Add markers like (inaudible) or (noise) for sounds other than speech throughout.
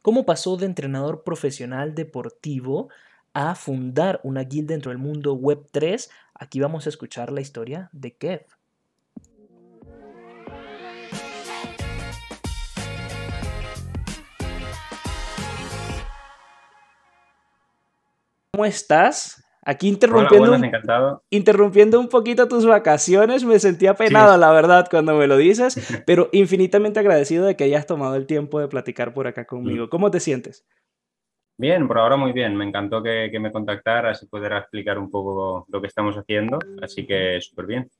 ¿Cómo pasó de entrenador profesional deportivo a fundar una guild dentro del mundo web 3? Aquí vamos a escuchar la historia de Kev. ¿Cómo estás? Aquí interrumpiendo, interrumpiendo un poquito tus vacaciones, me sentía penado, la verdad, cuando me lo dices, (laughs) pero infinitamente agradecido de que hayas tomado el tiempo de platicar por acá mm. conmigo. ¿Cómo te sientes? Bien, por ahora muy bien. Me encantó que, me contactaras y poder explicar un poco lo que estamos haciendo, así que súper bien.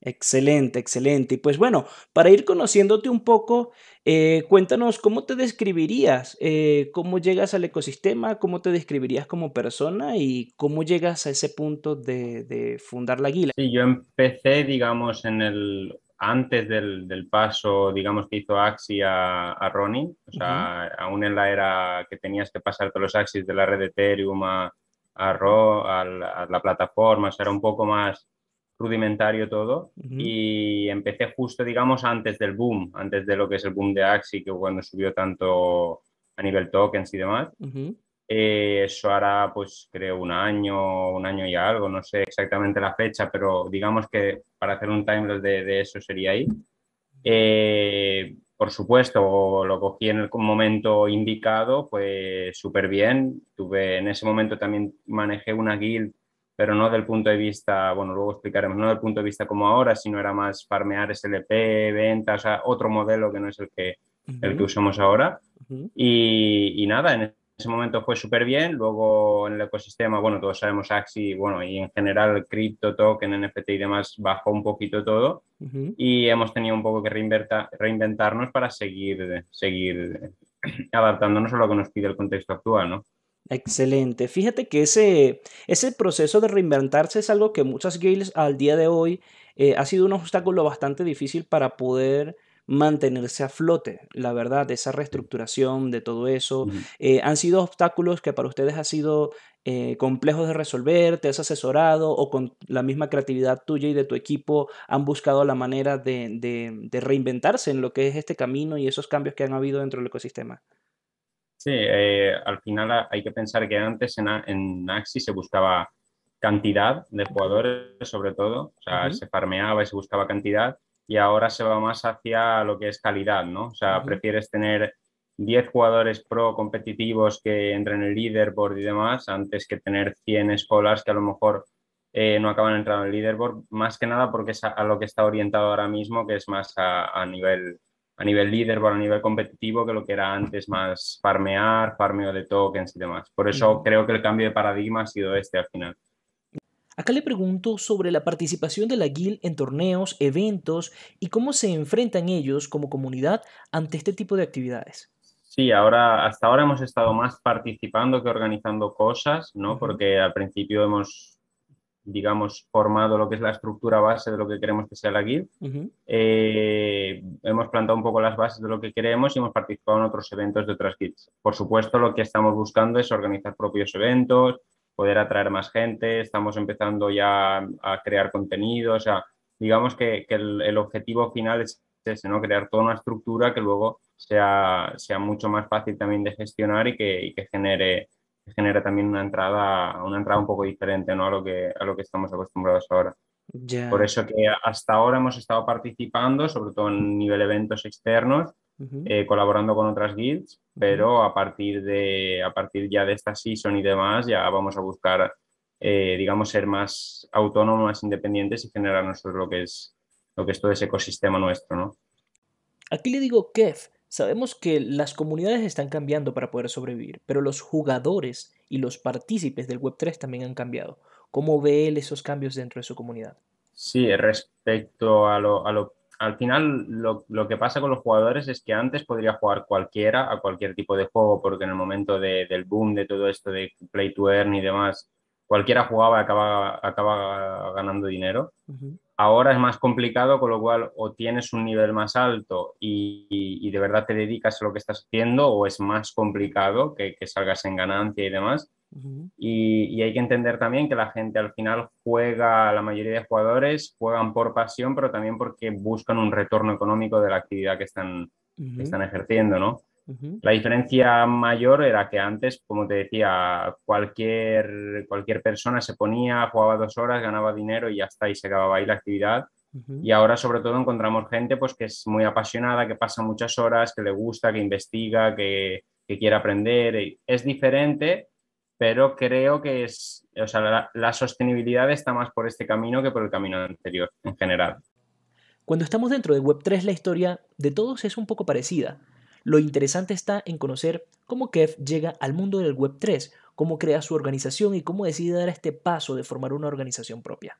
Excelente, excelente. Y pues bueno, para ir conociéndote un poco, eh, cuéntanos cómo te describirías, eh, cómo llegas al ecosistema, cómo te describirías como persona y cómo llegas a ese punto de, fundar la Guila. Sí, yo empecé, digamos, en el antes del, paso, digamos, que hizo Axi a, a Ronin, o sea, aún en la era que tenías que pasar todos los Axis de la red de Ethereum a, a, la, a la plataforma, o sea, era un poco más rudimentario todo y empecé justo, digamos, antes del boom, antes de lo que es el boom de Axi, que cuando subió tanto a nivel tokens y demás. Eh, eso hará, pues creo, un año, un año y algo, no sé exactamente la fecha, pero digamos que para hacer un timeline de, de eso sería ahí. Eh, por supuesto, lo cogí en el momento indicado, pues súper bien. Tuve, en ese momento también manejé una guild pero no del punto de vista, bueno, luego explicaremos, no del punto de vista como ahora, sino era más farmear SLP, ventas, otro modelo que no es el que, el que usamos ahora. y, nada, en ese momento fue súper bien, luego en el ecosistema, bueno, todos sabemos Axi, bueno, y en general cripto, token, NFT y demás, bajó un poquito todo y hemos tenido un poco que reinventarnos para seguir, seguir (clears throat) adaptándonos a lo que nos pide el contexto actual, ¿no? Excelente. Fíjate que ese, ese proceso de reinventarse es algo que muchas gales al día de hoy eh, ha sido un obstáculo bastante difícil para poder mantenerse a flote, la verdad, esa reestructuración de todo eso. Eh, han sido obstáculos que para ustedes ha sido eh, complejos de resolver, te has asesorado o con la misma creatividad tuya y de tu equipo han buscado la manera de reinventarse en lo que es este camino y esos cambios que han habido dentro del ecosistema. Sí, eh, al final hay que pensar que antes en, en Axi se buscaba cantidad de jugadores, sobre todo, o sea, se farmeaba y se buscaba cantidad, y ahora se va más hacia lo que es calidad, ¿no? O sea, prefieres tener 10 jugadores pro competitivos que entren en el leaderboard y demás, antes que tener 100 escolares que a lo mejor eh, no acaban entrando en el leaderboard, más que nada porque es a, lo que está orientado ahora mismo, que es más a nivel a nivel líder, a nivel competitivo, que lo que era antes más farmear, farmeo de tokens y demás. Por eso creo que el cambio de paradigma ha sido este al final. Acá le pregunto sobre la participación de la guild en torneos, eventos y cómo se enfrentan ellos como comunidad ante este tipo de actividades. Sí, ahora, hasta ahora hemos estado más participando que organizando cosas, ¿no? Porque al principio hemos digamos, formado lo que es la estructura base de lo que queremos que sea la guild. Eh, hemos plantado un poco las bases de lo que queremos y hemos participado en otros eventos de otras guilds. Por supuesto, lo que estamos buscando es organizar propios eventos, poder atraer más gente, estamos empezando ya a crear contenido, o sea, digamos que, el, objetivo final es ese, ¿no? Crear toda una estructura que luego sea, sea mucho más fácil también de gestionar y que genere genera también una entrada, una entrada un poco diferente ¿no? a, lo que, a lo que estamos acostumbrados ahora. Por eso que hasta ahora hemos estado participando, sobre todo en nivel eventos externos, eh, colaborando con otras guilds, pero a partir, de, a partir ya de esta season y demás, ya vamos a buscar, eh, digamos, ser más autónomos, más independientes y generar nosotros lo que es, lo que es todo ese ecosistema nuestro, Aquí le digo Kev, Sabemos que las comunidades están cambiando para poder sobrevivir, pero los jugadores y los partícipes del Web3 también han cambiado. ¿Cómo ve él esos cambios dentro de su comunidad? Sí, respecto a lo, al final lo, que pasa con los jugadores es que antes podría jugar cualquiera a cualquier tipo de juego, porque en el momento del boom de todo esto de play to earn y demás, cualquiera jugaba y acaba ganando dinero. Ahora es más complicado, con lo cual o tienes un nivel más alto y, de verdad te dedicas a lo que estás haciendo o es más complicado que, salgas en ganancia y demás. y, hay que entender también que la gente al final juega, la mayoría de jugadores juegan por pasión, pero también porque buscan un retorno económico de la actividad que están, que están ejerciendo, ¿no? La diferencia mayor era que antes, como te decía, cualquier, cualquier persona se ponía, jugaba dos horas, ganaba dinero y ya está, y se acababa ahí la actividad. Y ahora sobre todo encontramos gente pues, que es muy apasionada, que pasa muchas horas, que le gusta, que investiga, que, quiere aprender. Es diferente, pero creo que es, la, la, sostenibilidad está más por este camino que por el camino anterior en general. Cuando estamos dentro de Web3, la historia de todos es un poco parecida. Lo interesante está en conocer cómo Kev llega al mundo del Web3, cómo crea su organización y cómo decide dar este paso de formar una organización propia.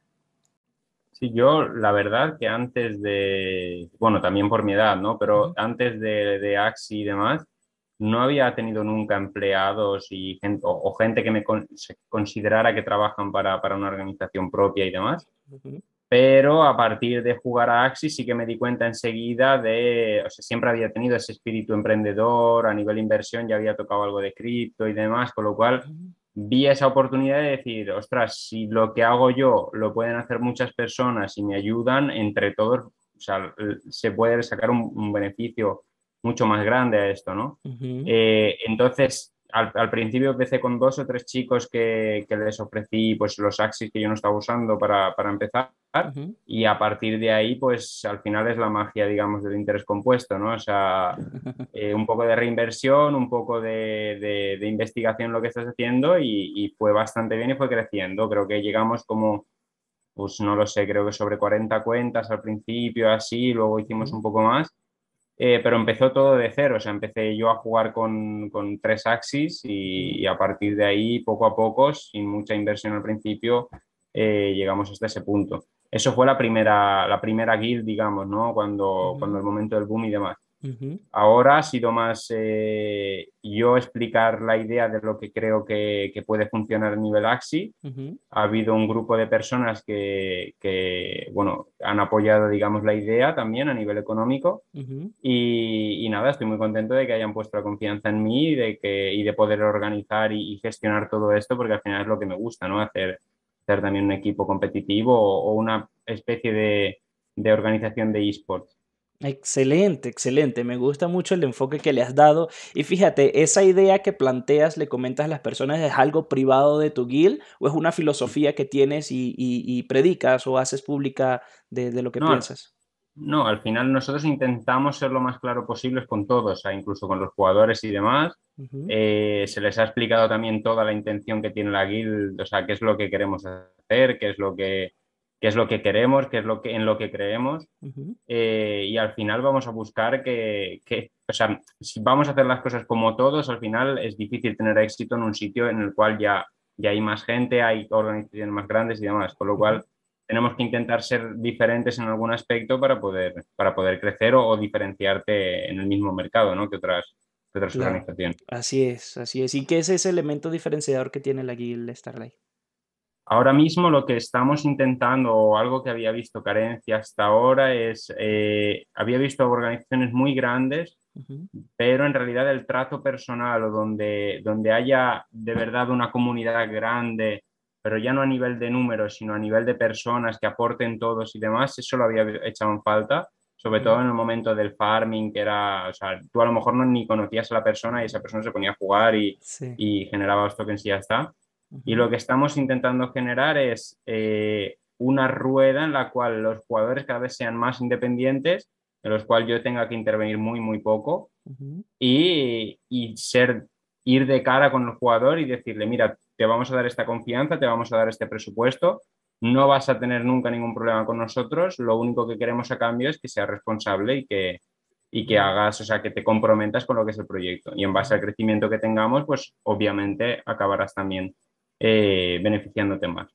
Sí, yo la verdad que antes de, bueno, también por mi edad, ¿no? Pero antes de, de Axi y demás, no había tenido nunca empleados y o, gente que me considerara que trabajan para, una organización propia y demás pero a partir de jugar a Axis sí que me di cuenta enseguida de, o sea, siempre había tenido ese espíritu emprendedor, a nivel inversión ya había tocado algo de cripto y demás, con lo cual vi esa oportunidad de decir, ostras, si lo que hago yo lo pueden hacer muchas personas y me ayudan, entre todos, o sea, se puede sacar un, beneficio mucho más grande a esto, ¿no? Eh, entonces, al, principio empecé con dos o tres chicos que, les ofrecí pues, los axis que yo no estaba usando para, empezar y a partir de ahí pues al final es la magia digamos del interés compuesto, ¿no? O sea, (laughs) eh, un poco de reinversión, un poco de, investigación lo que estás haciendo y, fue bastante bien y fue creciendo. Creo que llegamos como, pues no lo sé, creo que sobre 40 cuentas al principio así, luego hicimos un poco más eh, pero empezó todo de cero, o sea, empecé yo a jugar con, con tres axis y, a partir de ahí, poco a poco, sin mucha inversión al principio, eh, llegamos hasta ese punto. Eso fue la primera, la primera guild, digamos, ¿no? Cuando, cuando el momento del boom y demás. Ahora ha sido más eh, yo explicar la idea de lo que creo que, puede funcionar a nivel AXI. Ha habido un grupo de personas que, bueno, han apoyado, digamos, la idea también a nivel económico. y, nada, estoy muy contento de que hayan puesto la confianza en mí y de, que, y de poder organizar y, gestionar todo esto, porque al final es lo que me gusta, ¿no? Hacer, también un equipo competitivo o, una especie de, de organización de esports. Excelente, excelente. Me gusta mucho el enfoque que le has dado. Y fíjate, esa idea que planteas, le comentas a las personas, ¿es algo privado de tu guild o es una filosofía que tienes y, predicas o haces pública de, lo que no, piensas? No, al final nosotros intentamos ser lo más claro posible con todos, incluso con los jugadores y demás. Eh, se les ha explicado también toda la intención que tiene la guild, o sea, qué es lo que queremos hacer, qué es lo que qué es lo que queremos, que es lo que, en lo que creemos eh, y al final vamos a buscar que, que, o sea, si vamos a hacer las cosas como todos, al final es difícil tener éxito en un sitio en el cual ya, ya hay más gente, hay organizaciones más grandes y demás, con lo cual tenemos que intentar ser diferentes en algún aspecto para poder, para poder crecer o, diferenciarte en el mismo mercado ¿no? que otras, organizaciones. Así es, así es. Y qué es ese elemento diferenciador que tiene la Guild Starlight. Ahora mismo lo que estamos intentando, o algo que había visto carencia hasta ahora, es, eh, había visto organizaciones muy grandes, pero en realidad el trato personal o donde, donde haya de verdad una comunidad grande, pero ya no a nivel de números, sino a nivel de personas que aporten todos y demás, eso lo había echado en falta, sobre todo en el momento del farming, que era, o sea, tú a lo mejor no, ni conocías a la persona y esa persona se ponía a jugar y, generaba los tokens en ya está y lo que estamos intentando generar es eh, una rueda en la cual los jugadores cada vez sean más independientes, en los cuales yo tenga que intervenir muy, muy poco y, y, ser, ir de cara con el jugador y decirle, mira, te vamos a dar esta confianza, te vamos a dar este presupuesto, no vas a tener nunca ningún problema con nosotros, lo único que queremos a cambio es que seas responsable y que, y que hagas, o sea, que te comprometas con lo que es el proyecto. Y en base al crecimiento que tengamos, pues obviamente acabarás también eh, beneficiándote más.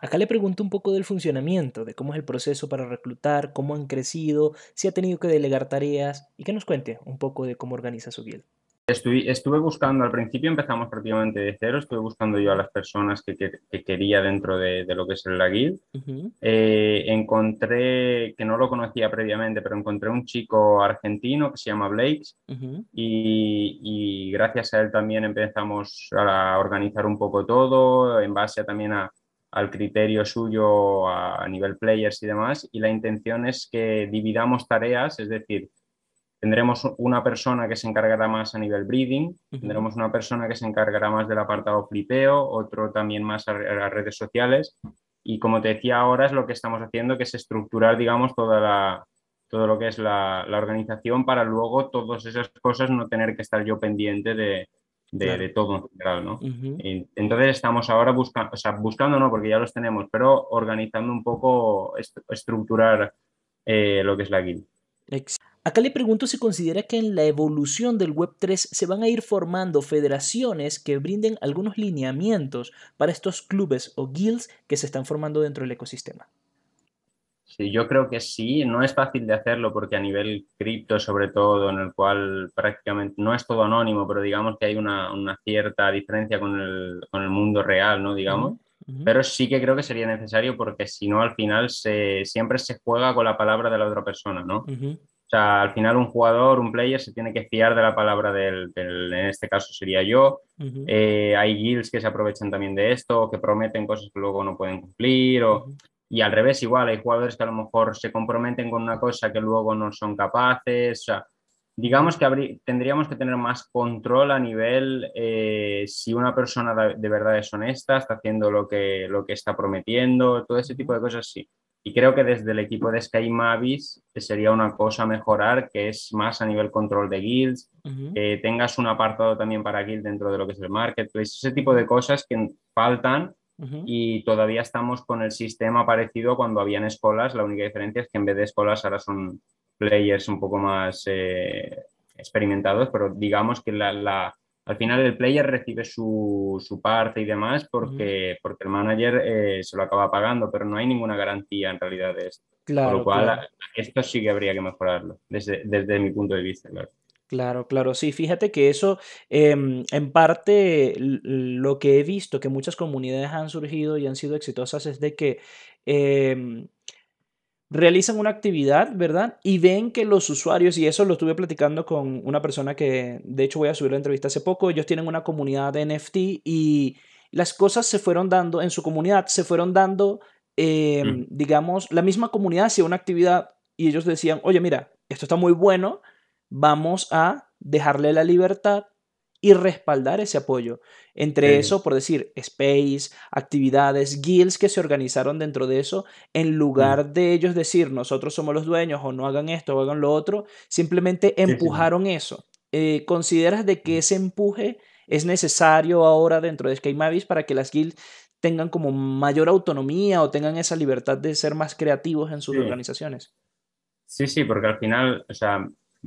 Acá le pregunto un poco del funcionamiento, de cómo es el proceso para reclutar, cómo han crecido, si ha tenido que delegar tareas y que nos cuente un poco de cómo organiza su guild. Estuve, buscando, al principio empezamos prácticamente de cero, estuve buscando yo a las personas que, quería dentro de, lo que es el laguil. Eh, encontré, que no lo conocía previamente, pero encontré un chico argentino que se llama Blake y, gracias a él también empezamos a organizar un poco todo en base también al criterio suyo a nivel players y demás. Y la intención es que dividamos tareas, es decir, Tendremos una persona que se encargará más a nivel breeding, tendremos una persona que se encargará más del apartado flipeo, otro también más a, las redes sociales. Y como te decía ahora, es lo que estamos haciendo, que es estructurar, digamos, toda la, todo lo que es la, organización para luego todas esas cosas no tener que estar yo pendiente de, todo en general, Entonces estamos ahora buscando, o sea, buscando no, porque ya los tenemos, pero organizando un poco, estructurar eh, lo que es la guild. Acá le pregunto si considera que en la evolución del Web3 se van a ir formando federaciones que brinden algunos lineamientos para estos clubes o guilds que se están formando dentro del ecosistema. Sí, yo creo que sí, no es fácil de hacerlo porque a nivel cripto sobre todo, en el cual prácticamente no es todo anónimo, pero digamos que hay una, cierta diferencia con el, mundo real, ¿no? Digamos. pero sí que creo que sería necesario porque si no al final se, siempre se juega con la palabra de la otra persona, ¿no? O sea, al final un jugador, un player, se tiene que fiar de la palabra del, en este caso sería yo. Eh, hay guilds que se aprovechan también de esto, que prometen cosas que luego no pueden cumplir. Y al revés, igual, hay jugadores que a lo mejor se comprometen con una cosa que luego no son capaces. O sea, digamos que tendríamos que tener más control a nivel eh, si una persona de verdad es honesta, está haciendo lo que, lo que está prometiendo, todo ese tipo de cosas sí. Y creo que desde el equipo de Sky Mavis eh, sería una cosa mejorar, que es más a nivel control de guilds, que tengas un apartado también para guild dentro de lo que es el marketplace, ese tipo de cosas que faltan y todavía estamos con el sistema parecido cuando habían escolas. La única diferencia es que en vez de escolas ahora son players un poco más eh, experimentados, pero digamos que la, al final el player recibe su, parte y demás porque, porque el manager eh, se lo acaba pagando, pero no hay ninguna garantía en realidad de esto. Claro, Por lo cual, esto sí que habría que mejorarlo, desde, desde mi punto de vista, claro. Claro, claro, sí, fíjate que eso em, en parte lo que he visto que muchas comunidades han surgido y han sido exitosas es de que em, realizan una actividad, ¿verdad? Y ven que los usuarios, y eso lo estuve platicando con una persona que, de hecho, voy a subir la entrevista hace poco, ellos tienen una comunidad de NFT y las cosas se fueron dando en su comunidad, se fueron dando, em, mm. digamos, la misma comunidad hacía una actividad y ellos decían, oye, mira, esto está muy bueno, vamos a dejarle la libertad y respaldar ese apoyo. Entre eso, por decir, space, actividades, guilds que se organizaron dentro de eso, en lugar de ellos decir nosotros somos los dueños o no hagan esto o hagan lo otro, simplemente empujaron eso. Eh, ¿Consideras de que ese empuje es necesario ahora dentro de Sky Mavis para que las guilds tengan como mayor autonomía o tengan esa libertad de ser más creativos en sus organizaciones? Sí, sí, porque al final, o sea,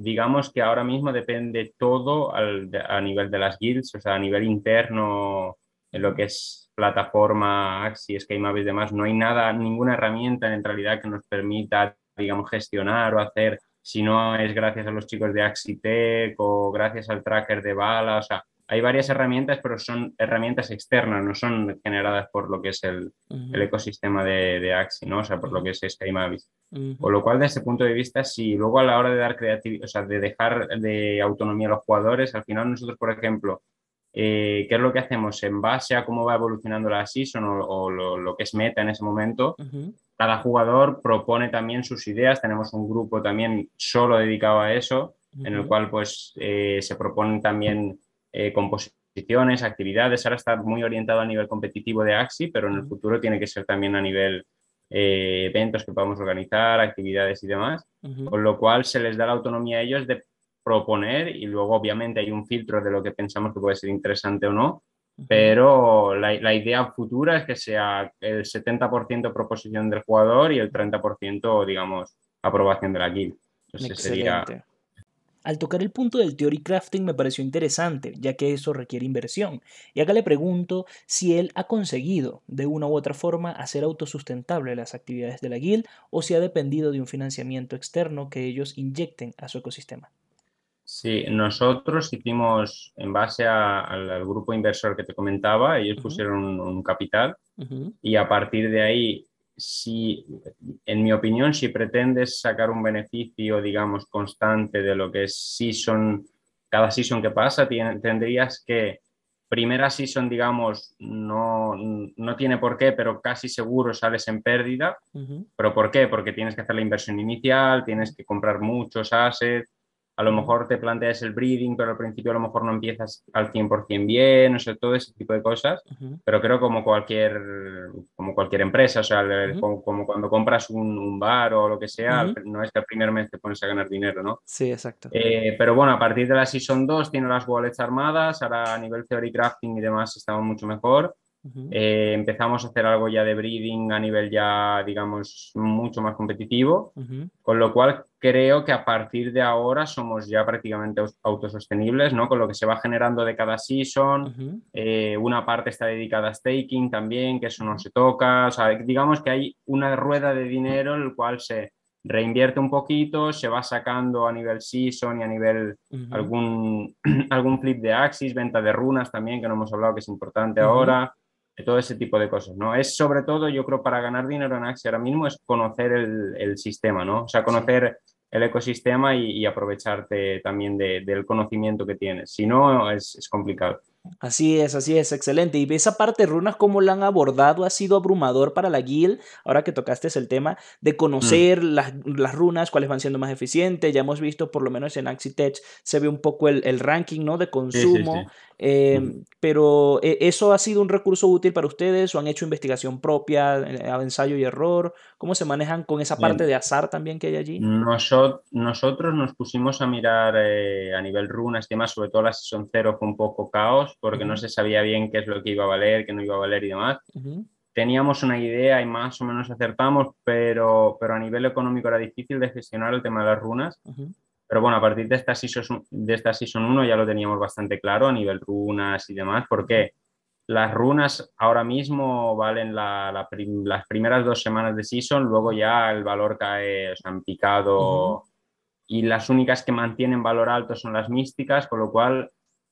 digamos que ahora mismo depende todo al, a nivel de las guilds, o sea, a nivel interno, en lo que es plataforma, Axis, SkyMavis y demás, no hay nada, ninguna herramienta en realidad que nos permita, digamos, gestionar o hacer, si no es gracias a los chicos de Axitech o gracias al tracker de balas, o sea, hay varias herramientas, pero son herramientas externas, no son generadas por lo que es el, ecosistema de, de, Axi, ¿no? O sea, por lo que es SkyMavis. Este uh lo cual, desde ese punto de vista, si luego a la hora de dar creatividad, o sea, de dejar de autonomía a los jugadores, al final nosotros, por ejemplo, eh, qué es lo que hacemos en base a cómo va evolucionando la season o, lo, que es meta en ese momento. Cada jugador propone también sus ideas, tenemos un grupo también solo dedicado a eso, en el cual pues eh, se proponen también eh, composiciones, actividades. Ahora está muy orientado a nivel competitivo de Axi, pero en el futuro tiene que ser también a nivel eh, eventos que podamos organizar, actividades y demás. Con lo cual se les da la autonomía a ellos de proponer y luego obviamente hay un filtro de lo que pensamos que puede ser interesante o no. Pero la, idea futura es que sea el 70% proposición del jugador y el 30% digamos aprobación de la guild. sería al tocar el punto del theory crafting me pareció interesante, ya que eso requiere inversión. Y acá le pregunto si él ha conseguido de una u otra forma hacer autosustentable las actividades de la guild o si ha dependido de un financiamiento externo que ellos inyecten a su ecosistema. Sí, nosotros hicimos en base al, grupo inversor que te comentaba, ellos pusieron un, capital y a partir de ahí si, en mi opinión, si pretendes sacar un beneficio, digamos, constante de lo que es season, cada season que pasa, tendrías que, primera season, digamos, no, no tiene por qué, pero casi seguro sales en pérdida. ¿Pero por qué? Porque tienes que hacer la inversión inicial, tienes que comprar muchos assets, a lo mejor te planteas el breeding, pero al principio a lo mejor no empiezas al 100% bien, no sé todo ese tipo de cosas, pero creo como cualquier, como cualquier empresa, o sea, como, cuando compras un, bar o lo que sea, no es que al primer mes te pones a ganar dinero, ¿no? Sí, exacto. Eh, pero bueno, a partir de la Season 2 tiene las wallets armadas, ahora a nivel theory crafting y demás estamos mucho mejor. Eh, empezamos a hacer algo ya de breeding a nivel ya, digamos, mucho más competitivo, con lo cual creo que a partir de ahora somos ya prácticamente autosostenibles, ¿no? Con lo que se va generando de cada season, eh, una parte está dedicada a staking también, que eso no se toca, digamos que hay una rueda de dinero en el cual se reinvierte un poquito, se va sacando a nivel season y a nivel (clears throat) algún flip de axis, venta de runas también, que no hemos hablado que es importante ahora todo ese tipo de cosas, ¿no? Es sobre todo, yo creo, para ganar dinero en Axie ahora mismo es conocer el, sistema, ¿no? O sea, conocer el ecosistema y, aprovecharte también del conocimiento que tienes. Si no, es, es complicado. Así es, así es, excelente. Y esa parte, Runas, cómo la han abordado, ha sido abrumador para la guild, ahora que tocaste el tema de conocer mm. las, runas, cuáles van siendo más eficientes. Ya hemos visto, por lo menos en Axitech, se ve un poco el, ranking ¿no? de consumo. Em, pero eh, eso ha sido un recurso útil para ustedes o han hecho investigación propia, eh, ensayo y error. ¿Cómo se manejan con esa parte de azar también que hay allí? nosotros nos pusimos a mirar eh, a nivel runas y demás, sobre todo la sesión cero fue un poco caos porque no se sabía bien qué es lo que iba a valer, qué no iba a valer y demás. Teníamos una idea y más o menos acertamos, pero, pero a nivel económico era difícil de gestionar el tema de las runas. Pero bueno, a partir de esta, season, de esta 1 ya lo teníamos bastante claro a nivel runas y demás, porque las runas ahora mismo valen las primeras dos semanas de Season, luego ya el valor cae, o sea, picado. Y las únicas que mantienen valor alto son las místicas, con lo cual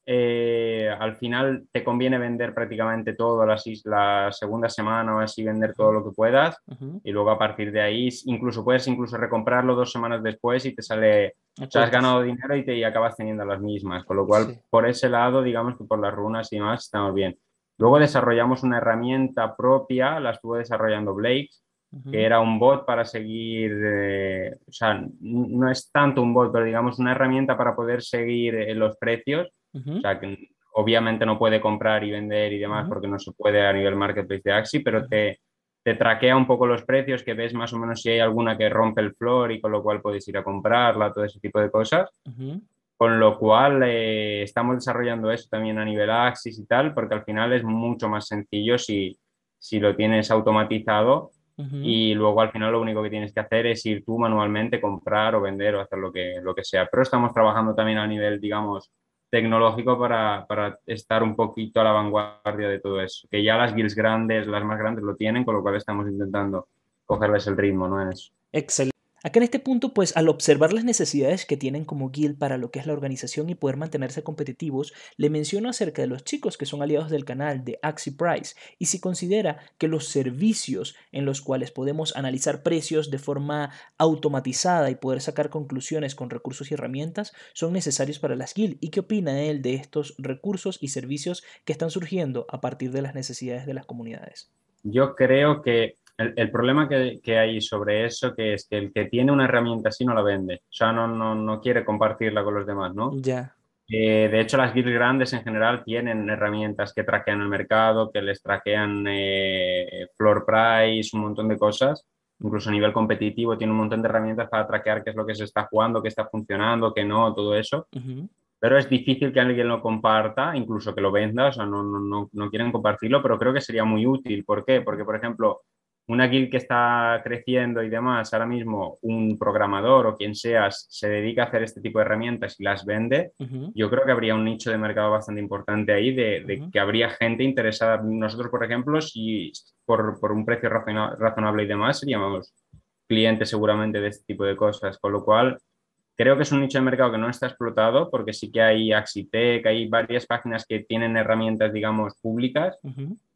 eh, al final te conviene vender prácticamente todo la, islas segunda semana o así, vender todo lo que puedas y luego a partir de ahí incluso puedes incluso recomprarlo dos semanas después y te sale, o has ganado dinero y te y acabas teniendo las mismas, con lo cual por ese lado digamos que por las runas y más estamos bien. Luego desarrollamos una herramienta propia, la estuvo desarrollando Blake, que era un bot para seguir, eh, o sea, no es tanto un bot, pero digamos una herramienta para poder seguir eh, los precios o sea, que obviamente no puede comprar y vender y demás porque no se puede a nivel marketplace de Axi, pero te, te traquea un poco los precios, que ves más o menos si hay alguna que rompe el flor y con lo cual puedes ir a comprarla, todo ese tipo de cosas. Con lo cual eh, estamos desarrollando eso también a nivel Axis y tal, porque al final es mucho más sencillo si, lo tienes automatizado y luego al final lo único que tienes que hacer es ir tú manualmente, comprar o vender o hacer lo que, lo que sea. Pero estamos trabajando también a nivel, digamos, tecnológico para, estar un poquito a la vanguardia de todo eso. Que ya las guilds grandes, las más grandes lo tienen, con lo cual estamos intentando cogerles el ritmo ¿no? es Excelente. Acá en este punto, pues al observar las necesidades que tienen como guild para lo que es la organización y poder mantenerse competitivos, le menciono acerca de los chicos que son aliados del canal de Axi Price y si considera que los servicios en los cuales podemos analizar precios de forma automatizada y poder sacar conclusiones con recursos y herramientas son necesarios para las guild y qué opina él de estos recursos y servicios que están surgiendo a partir de las necesidades de las comunidades. Yo creo que el, problema que, hay sobre eso que es que el que tiene una herramienta así no la vende, o sea, no, no, quiere compartirla con los demás, ¿no? Ya. Eh, de hecho, las guilds grandes en general tienen herramientas que traquean el mercado, que les traquean eh, floor price, un montón de cosas. Incluso a nivel competitivo tiene un montón de herramientas para traquear qué es lo que se está jugando, qué está funcionando, qué no, todo eso. Pero es difícil que alguien lo comparta, incluso que lo venda, o sea, no, no quieren compartirlo, pero creo que sería muy útil. ¿Por qué? Porque, por ejemplo, una guild que está creciendo y demás, ahora mismo un programador o quien seas se dedica a hacer este tipo de herramientas y las vende, yo creo que habría un nicho de mercado bastante importante ahí de, que habría gente interesada. Nosotros, por ejemplo, si por, un precio razonable y demás, seríamos clientes seguramente de este tipo de cosas, con lo cual Creo que es un nicho de mercado que no está explotado porque sí que hay Axitec, hay varias páginas que tienen herramientas, digamos, públicas,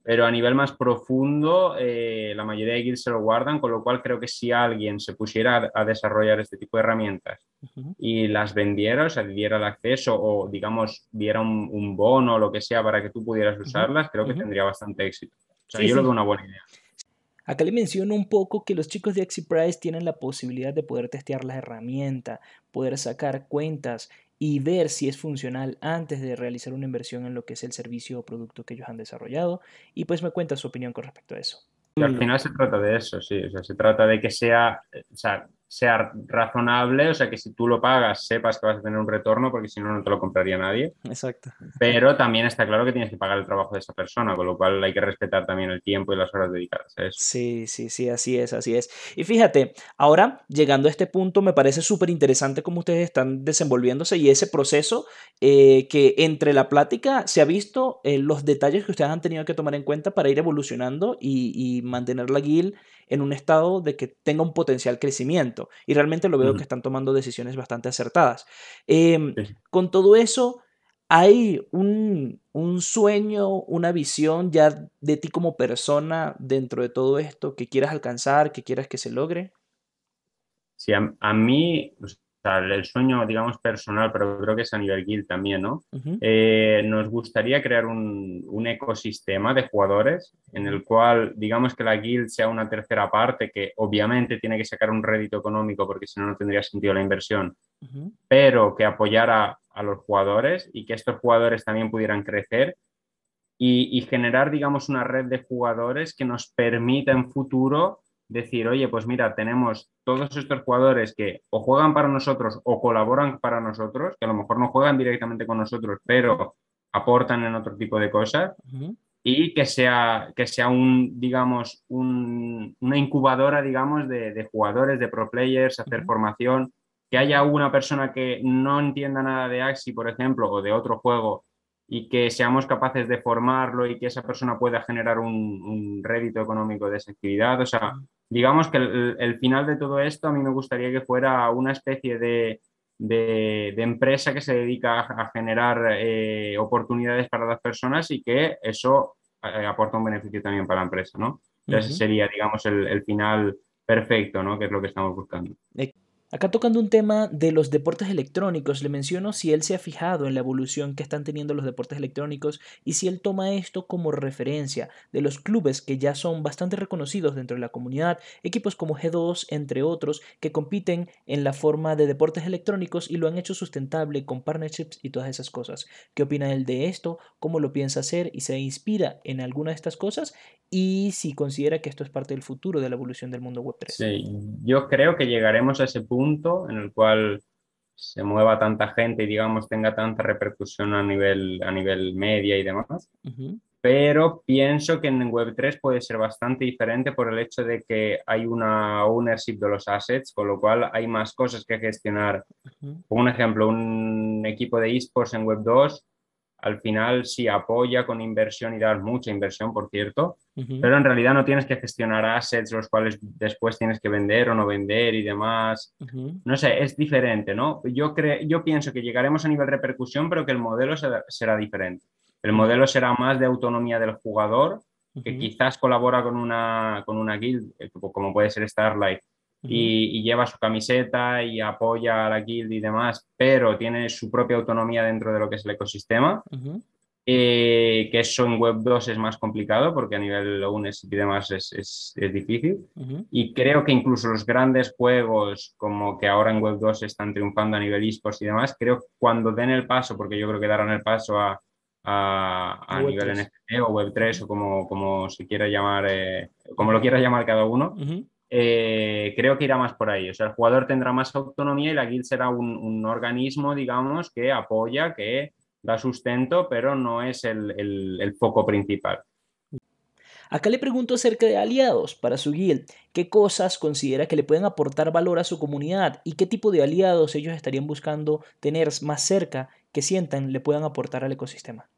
pero a nivel más profundo eh, la mayoría de guilds se lo guardan, con lo cual creo que si alguien se pusiera a, desarrollar este tipo de herramientas y las vendiera, o sea, diera el acceso o, digamos, diera un, bono o lo que sea para que tú pudieras usarlas, creo que tendría bastante éxito. O sea, yo creo lo veo una buena idea. Acá le menciono un poco que los chicos de XPRIZE tienen la posibilidad de poder testear la herramienta, poder sacar cuentas y ver si es funcional antes de realizar una inversión en lo que es el servicio o producto que ellos han desarrollado. Y pues me cuenta su opinión con respecto a eso. al final se trata de eso, sí. O sea, se trata de que sea, eh, sea, sea razonable, o sea, que si tú lo pagas sepas que vas a tener un retorno, porque si no, no te lo compraría nadie. Exacto. Pero también está claro que tienes que pagar el trabajo de esa persona, con lo cual hay que respetar también el tiempo y las horas dedicadas Sí, sí, sí, así es, así es. Y fíjate, ahora llegando a este punto, me parece súper interesante cómo ustedes están desenvolviéndose y ese proceso eh, que entre la plática se ha visto eh, los detalles que ustedes han tenido que tomar en cuenta para ir evolucionando y, y mantener la guild en un estado de que tenga un potencial crecimiento. Y realmente lo veo que están tomando decisiones bastante acertadas. Em, con todo eso, ¿hay un, sueño, una visión ya de ti como persona dentro de todo esto que quieras alcanzar, que quieras que se logre? Sí, a mí, el sueño, digamos, personal, pero creo que es a nivel guild también, ¿no? Eh, nos gustaría crear un, ecosistema de jugadores en el cual, digamos, que la guild sea una tercera parte que obviamente tiene que sacar un rédito económico porque si no, no tendría sentido la inversión, pero que apoyara a los jugadores y que estos jugadores también pudieran crecer y, y generar, digamos, una red de jugadores que nos permita en futuro decir, oye, pues mira, tenemos todos estos jugadores que o juegan para nosotros o colaboran para nosotros, que a lo mejor no juegan directamente con nosotros, pero aportan en otro tipo de cosas, y que sea, que sea un, digamos, un, una incubadora, digamos, de, de, jugadores, de pro players, hacer formación, que haya una persona que no entienda nada de Axi, por ejemplo, o de otro juego, y que seamos capaces de formarlo y que esa persona pueda generar un, rédito económico de esa actividad. O sea, digamos que el, final de todo esto a mí me gustaría que fuera una especie de, empresa que se dedica a, generar eh, oportunidades para las personas y que eso aporte eh, aporta un beneficio también para la empresa, ¿no? Ese sería, digamos, el, el final perfecto, ¿no? Que es lo que estamos buscando. Acá tocando un tema de los deportes electrónicos, le menciono si él se ha fijado en la evolución que están teniendo los deportes electrónicos y si él toma esto como referencia de los clubes que ya son bastante reconocidos dentro de la comunidad, equipos como G2, entre otros, que compiten en la forma de deportes electrónicos y lo han hecho sustentable con partnerships y todas esas cosas. ¿Qué opina él de esto? ¿Cómo lo piensa hacer? ¿Y se inspira en alguna de estas cosas? Y si considera que esto es parte del futuro de la evolución del mundo Web3. Sí, yo creo que llegaremos a ese punto en el cual se mueva tanta gente y digamos tenga tanta repercusión a nivel, a nivel media y demás. Pero pienso que en Web3 puede ser bastante diferente por el hecho de que hay una ownership de los assets, con lo cual hay más cosas que gestionar. Por un ejemplo, un equipo de esports en Web2 al final sí apoya con inversión y da mucha inversión, por cierto, pero en realidad no tienes que gestionar assets los cuales después tienes que vender o no vender y demás. No sé, es diferente, ¿no? Yo, yo pienso que llegaremos a nivel repercusión, pero que el modelo será, diferente. El modelo será más de autonomía del jugador, que quizás colabora con una, con una guild, eh, como puede ser Starlight, y, lleva su camiseta y apoya a la guild y demás, pero tiene su propia autonomía dentro de lo que es el ecosistema. Eh, que eso en Web 2 es más complicado porque a nivel UNES y demás es, es, es difícil. Y creo que incluso los grandes juegos, como que ahora en Web 2 están triunfando a nivel esports y demás, creo que cuando den el paso, porque yo creo que darán el paso a, a, nivel NFT o Web3 o como, como se quiera llamar, eh, como lo quiera llamar cada uno, eh, creo que irá más por ahí. O sea, el jugador tendrá más autonomía y la guild será un, organismo, digamos, que apoya, que da sustento, pero no es el, el foco principal. Acá le pregunto acerca de aliados para su guild. ¿Qué cosas considera que le pueden aportar valor a su comunidad y qué tipo de aliados ellos estarían buscando tener más cerca que sientan le puedan aportar al ecosistema?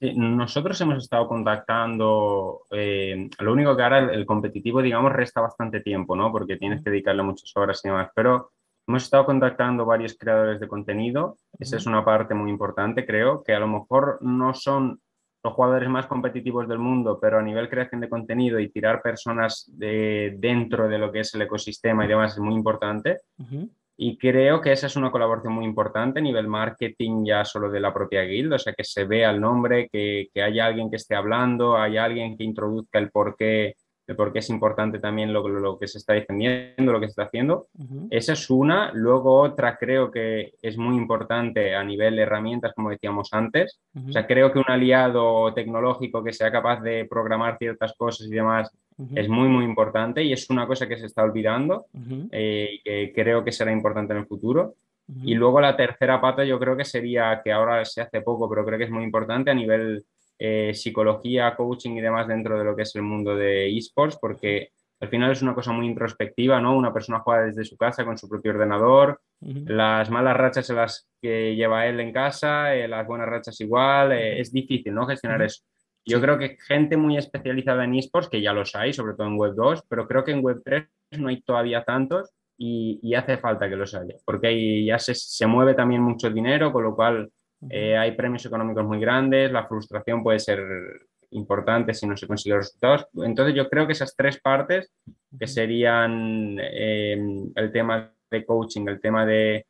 Eh, nosotros hemos estado contactando, eh, lo único que ahora el, competitivo, digamos, resta bastante tiempo, ¿no? Porque tienes que dedicarle muchas horas y demás, pero hemos estado contactando varios creadores de contenido, esa es una parte muy importante, creo, que a lo mejor no son los jugadores más competitivos del mundo, pero a nivel creación de contenido y tirar personas de, dentro de lo que es el ecosistema y demás es muy importante. Y creo que esa es una colaboración muy importante a nivel marketing ya solo de la propia Guild, o sea, que se vea el nombre, que, que haya alguien que esté hablando, hay alguien que introduzca el porqué. Porque por qué es importante también lo, lo, que se está defendiendo, lo que se está haciendo. Esa es una. Luego otra creo que es muy importante a nivel de herramientas, como decíamos antes. O sea, creo que un aliado tecnológico que sea capaz de programar ciertas cosas y demás es muy, muy importante y es una cosa que se está olvidando eh, y que creo que será importante en el futuro. Y luego la tercera pata yo creo que sería, que ahora se hace poco, pero creo que es muy importante a nivel eh, psicología, coaching y demás dentro de lo que es el mundo de esports, porque al final es una cosa muy introspectiva, ¿no? Una persona juega desde su casa con su propio ordenador, las malas rachas se las que lleva él en casa, eh, las buenas rachas igual, eh, es difícil, ¿no? Gestionar eso. Yo creo que gente muy especializada en esports, que ya los hay, sobre todo en Web 2, pero creo que en Web 3 no hay todavía tantos y, hace falta que los haya, porque ahí ya se, se mueve también mucho dinero, con lo cual eh, hay premios económicos muy grandes, la frustración puede ser importante si no se consiguen los resultados. Entonces yo creo que esas tres partes, que serían eh, el tema de coaching, el tema de,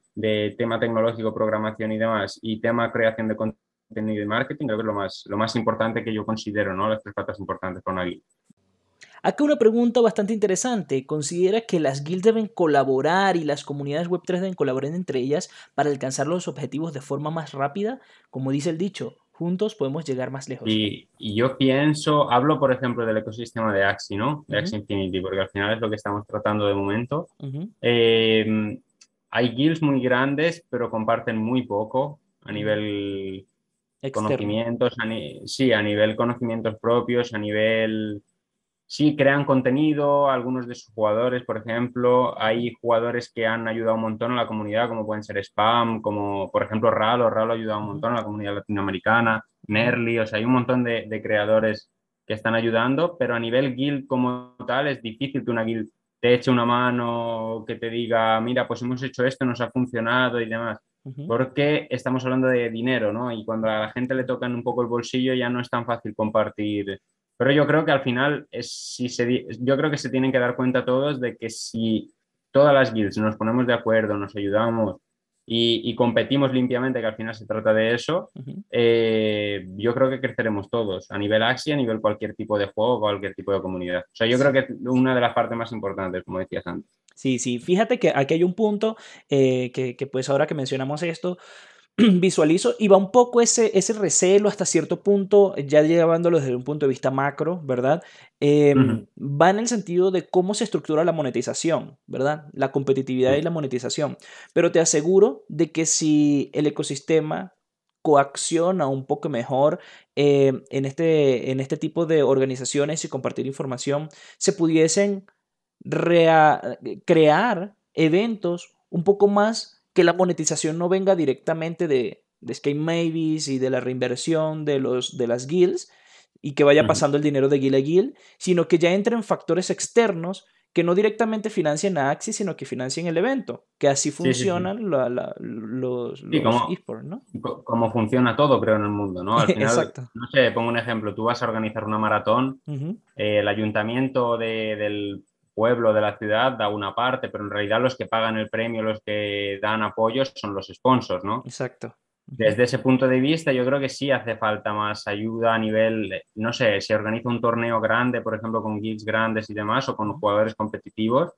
tema tecnológico, programación y demás, y tema creación de contenido y marketing, creo que es lo más, lo más importante que yo considero, ¿no? Las tres patas importantes para una guía. Aquí una pregunta bastante interesante. ¿Considera que las guilds deben colaborar y las comunidades Web3 deben colaborar entre ellas para alcanzar los objetivos de forma más rápida? Como dice el dicho, juntos podemos llegar más lejos. Y, yo pienso, hablo por ejemplo del ecosistema de Axi, ¿no? De Axi Infinity, porque al final es lo que estamos tratando de momento. Em, hay guilds muy grandes, pero comparten muy poco a nivel conocimientos, sí, a nivel conocimientos propios, a nivel Sí, crean contenido, algunos de sus jugadores, por ejemplo, hay jugadores que han ayudado un montón a la comunidad, como pueden ser Spam, como por ejemplo Ralo, Ralo ha ayudado un montón a la comunidad latinoamericana, Nerly, o sea, hay un montón de, creadores que están ayudando, pero a nivel guild como tal es difícil que una guild te eche una mano, que te diga, mira, pues hemos hecho esto, nos ha funcionado y demás. Porque estamos hablando de dinero, ¿no? Y cuando a la gente le tocan un poco el bolsillo ya no es tan fácil compartir pero yo creo que al final, si se, yo creo que se tienen que dar cuenta todos de que si todas las guilds nos ponemos de acuerdo, nos ayudamos y, competimos limpiamente, que al final se trata de eso, eh, yo creo que creceremos todos, a nivel Axie, a nivel cualquier tipo de juego, cualquier tipo de comunidad. O sea, yo creo que es una de las partes más importantes, como decías antes. Sí, sí, fíjate que aquí hay un punto eh, que pues ahora que mencionamos esto, (clears throat) visualizo y va un poco ese, recelo hasta cierto punto, ya llevándolo desde un punto de vista macro, ¿verdad? Em, va en el sentido de cómo se estructura la monetización, ¿verdad? La competitividad y la monetización. Pero te aseguro de que si el ecosistema coacciona un poco mejor em, en, este, en este tipo de organizaciones y compartir información, se pudiesen eh, crear eventos un poco más que la monetización no venga directamente de, de Skate Mavis y de la reinversión de, los, de las guilds y que vaya pasando el dinero de guild a guild, sino que ya entren factores externos que no directamente financien a Axis, sino que financien el evento, que así funcionan los, esports, ¿no? Como funciona todo, creo, en el mundo, ¿no? (laughs) Exacto. no sé, pongo un ejemplo, tú vas a organizar una maratón, eh, el ayuntamiento de, del pueblo, de la ciudad, da una parte, pero en realidad los que pagan el premio, los que dan apoyos son los sponsors, ¿no? Exacto. Desde ese punto de vista, yo creo que sí hace falta más ayuda a nivel, no sé, si organiza un torneo grande, por ejemplo, con gigs grandes y demás, o con jugadores competitivos,